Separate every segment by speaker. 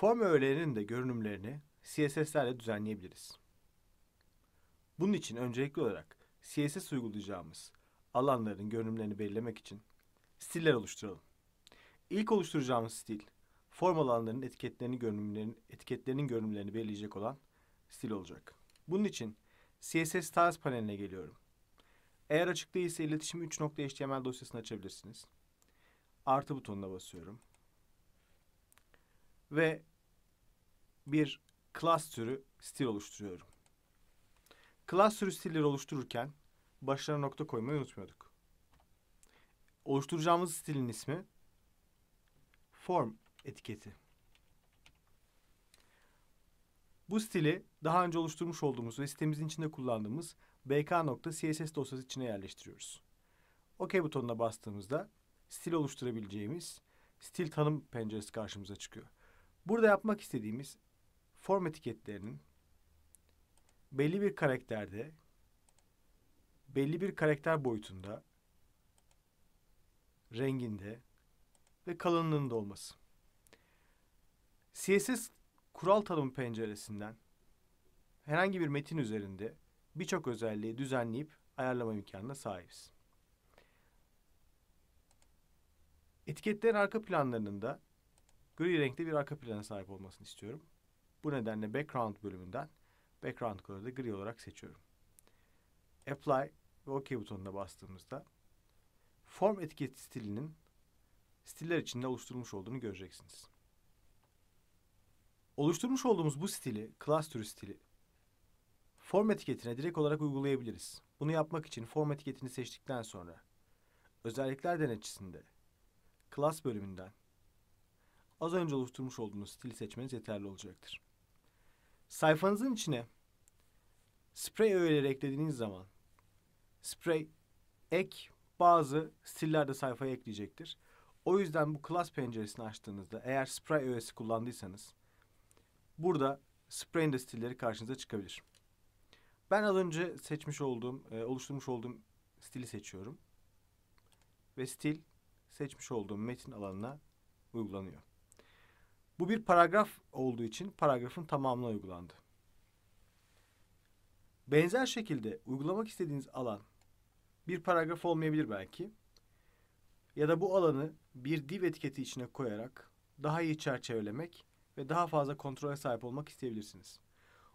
Speaker 1: Form öğelerinin de görünümlerini CSS'lerle düzenleyebiliriz. Bunun için öncelikli olarak CSS uygulayacağımız alanların görünümlerini belirlemek için stiller oluşturalım. İlk oluşturacağımız stil, form alanlarının etiketlerini görünümlerin, etiketlerinin görünümlerini belirleyecek olan stil olacak. Bunun için CSS Styles paneline geliyorum. Eğer açık değilse iletişim 3.html dosyasını açabilirsiniz. Artı butonuna basıyorum. Ve bir class türü stil oluşturuyorum. Class türü stilleri oluştururken başlarına nokta koymayı unutmuyorduk. Oluşturacağımız stilin ismi form etiketi. Bu stili daha önce oluşturmuş olduğumuz ve sitemizin içinde kullandığımız bk.css dosyası içine yerleştiriyoruz. OK butonuna bastığımızda stil oluşturabileceğimiz stil tanım penceresi karşımıza çıkıyor. Burada yapmak istediğimiz form etiketlerinin belli bir karakterde belli bir karakter boyutunda renginde ve kalınlığında olması. CSS kural tanımı penceresinden herhangi bir metin üzerinde birçok özelliği düzenleyip ayarlama imkanına sahibiz. Etiketlerin arka planlarının da gri renkte bir arka plana sahip olmasını istiyorum. Bu nedenle background bölümünden background color'ı da gri olarak seçiyorum. Apply ve OK butonuna bastığımızda form etiket stilinin stiller içinde oluşturulmuş olduğunu göreceksiniz. Oluşturmuş olduğumuz bu stili, class türü stili form etiketine direkt olarak uygulayabiliriz. Bunu yapmak için form etiketini seçtikten sonra özellikler denetçisinde class bölümünden az önce oluşturmuş olduğunuz stili seçmeniz yeterli olacaktır. Sayfanızın içine sprey öğeleri eklediğiniz zaman sprey ek bazı stiller de sayfaya ekleyecektir. O yüzden bu klas penceresini açtığınızda eğer spray öğesi kullandıysanız burada spray'in de stilleri karşınıza çıkabilir. Ben az önce seçmiş olduğum, e, oluşturmuş olduğum stili seçiyorum. Ve stil seçmiş olduğum metin alanına uygulanıyor. Bu bir paragraf olduğu için paragrafın tamamına uygulandı. Benzer şekilde uygulamak istediğiniz alan bir paragraf olmayabilir belki. Ya da bu alanı bir div etiketi içine koyarak daha iyi çerçevelemek ve daha fazla kontrole sahip olmak isteyebilirsiniz.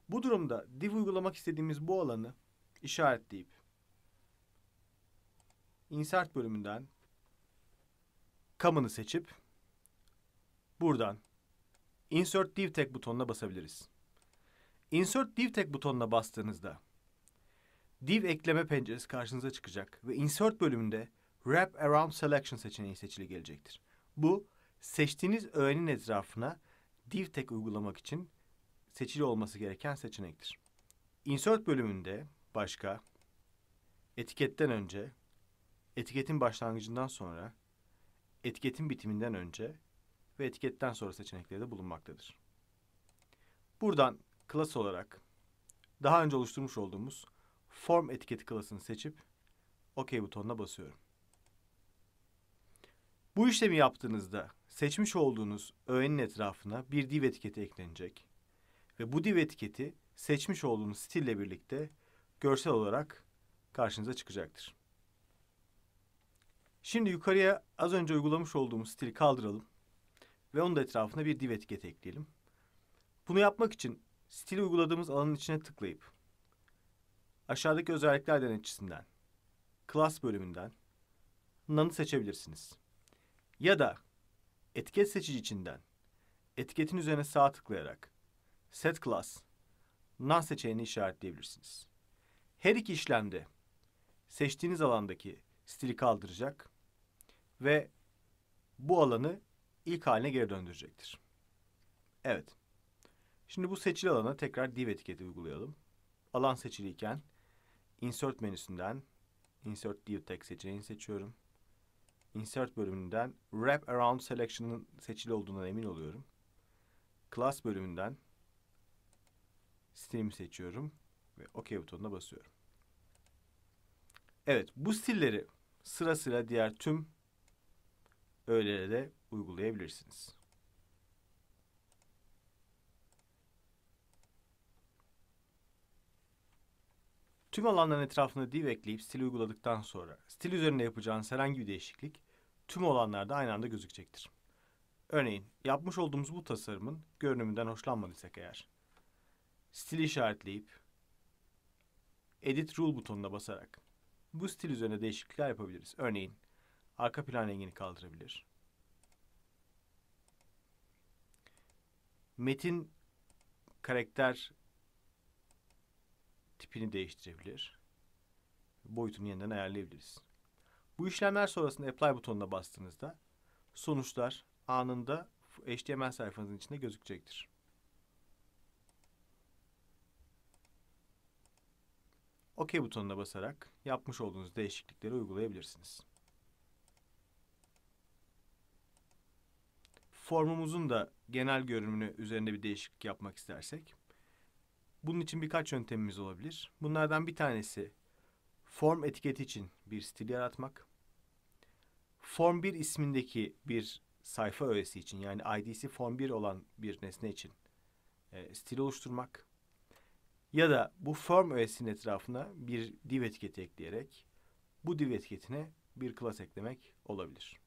Speaker 1: Bu durumda div uygulamak istediğimiz bu alanı işaretleyip insert bölümünden common'ı seçip buradan Insert Div Tag butonuna basabiliriz. Insert Div Tag butonuna bastığınızda Div ekleme penceresi karşınıza çıkacak ve Insert bölümünde Wrap Around Selection seçeneği seçili gelecektir. Bu seçtiğiniz öğenin etrafına div tag uygulamak için seçili olması gereken seçenektir. Insert bölümünde başka etiketten önce, etiketin başlangıcından sonra, etiketin bitiminden önce ve etiketten sonra seçenekleri de bulunmaktadır. Buradan klas olarak daha önce oluşturmuş olduğumuz form etiketi klasını seçip OK butonuna basıyorum. Bu işlemi yaptığınızda seçmiş olduğunuz öğenin etrafına bir div etiketi eklenecek ve bu div etiketi seçmiş olduğunuz stille birlikte görsel olarak karşınıza çıkacaktır. Şimdi yukarıya az önce uygulamış olduğumuz stili kaldıralım ve onun da etrafına bir div etiket ekleyelim. Bunu yapmak için stil uyguladığımız alanın içine tıklayıp aşağıdaki özellikler denetçisinden class bölümünden nanı seçebilirsiniz. Ya da etiket seçici içinden etiketin üzerine sağ tıklayarak set class nan seçeneğini işaretleyebilirsiniz. Her iki işlemde seçtiğiniz alandaki stili kaldıracak ve bu alanı ilk haline geri döndürecektir. Evet. Şimdi bu seçili alana tekrar div etiketi uygulayalım. Alan seçiliyken insert menüsünden insert div tag seçeneğini seçiyorum. Insert bölümünden wrap around selection'ın seçili olduğundan emin oluyorum. Class bölümünden stilimi seçiyorum ve OK butonuna basıyorum. Evet bu stilleri sıra sıra diğer tüm öğelere de uygulayabilirsiniz. Tüm alanların etrafında div ekleyip stil uyguladıktan sonra stil üzerinde yapacağınız herhangi bir değişiklik tüm olanlarda aynı anda gözükecektir. Örneğin yapmış olduğumuz bu tasarımın görünümünden hoşlanmadıysak eğer stil işaretleyip Edit Rule butonuna basarak bu stil üzerine değişiklikler yapabiliriz. Örneğin arka plan rengini kaldırabilir. Metin karakter tipini değiştirebilir. Boyutunu yeniden ayarlayabiliriz. Bu işlemler sonrasında apply butonuna bastığınızda sonuçlar anında HTML sayfanızın içinde gözükecektir. OK butonuna basarak yapmış olduğunuz değişiklikleri uygulayabilirsiniz. formumuzun da genel görünümünü üzerinde bir değişiklik yapmak istersek bunun için birkaç yöntemimiz olabilir. Bunlardan bir tanesi form etiketi için bir stil yaratmak. Form 1 ismindeki bir sayfa öğesi için yani ID'si form 1 olan bir nesne için e, stil oluşturmak. Ya da bu form öğesinin etrafına bir div etiketi ekleyerek bu div etiketine bir class eklemek olabilir.